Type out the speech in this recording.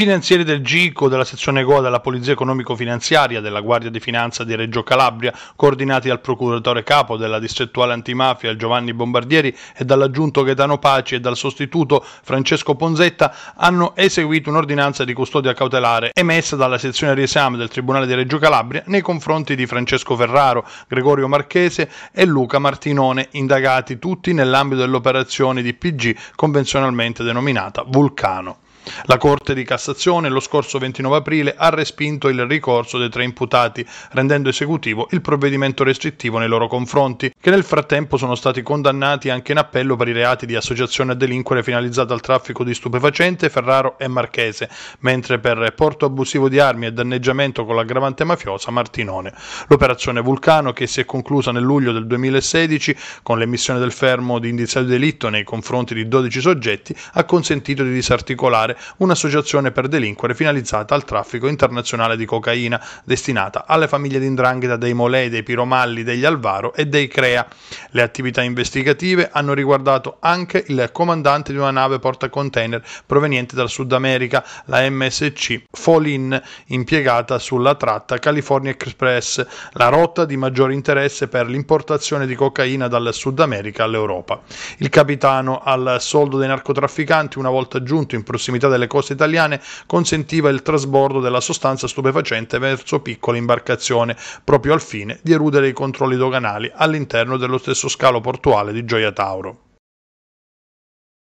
finanzieri del GICO, della sezione GOA, della Polizia Economico-Finanziaria, della Guardia di Finanza di Reggio Calabria, coordinati dal procuratore capo della distrettuale antimafia Giovanni Bombardieri e dall'aggiunto Gaetano Paci e dal sostituto Francesco Ponzetta, hanno eseguito un'ordinanza di custodia cautelare emessa dalla sezione riesame del Tribunale di Reggio Calabria nei confronti di Francesco Ferraro, Gregorio Marchese e Luca Martinone, indagati tutti nell'ambito dell'operazione di PG convenzionalmente denominata Vulcano. La Corte di Cassazione lo scorso 29 aprile ha respinto il ricorso dei tre imputati, rendendo esecutivo il provvedimento restrittivo nei loro confronti, che nel frattempo sono stati condannati anche in appello per i reati di associazione a delinquere finalizzata al traffico di stupefacente, Ferraro e Marchese, mentre per porto abusivo di armi e danneggiamento con l'aggravante mafiosa Martinone. L'operazione Vulcano, che si è conclusa nel luglio del 2016 con l'emissione del fermo di indiziato delitto nei confronti di 12 soggetti, ha consentito di disarticolare un'associazione per delinquere finalizzata al traffico internazionale di cocaina, destinata alle famiglie di indrangheta dei Molè, dei Piromalli, degli Alvaro e dei Crea. Le attività investigative hanno riguardato anche il comandante di una nave portacontainer proveniente dal Sud America, la MSC Folin, impiegata sulla tratta California Express, la rotta di maggior interesse per l'importazione di cocaina dal Sud America all'Europa. Il capitano al soldo dei narcotrafficanti, una volta giunto in prossimità delle coste italiane consentiva il trasbordo della sostanza stupefacente verso piccole imbarcazioni, proprio al fine di erudere i controlli doganali all'interno dello stesso scalo portuale di Gioia Tauro.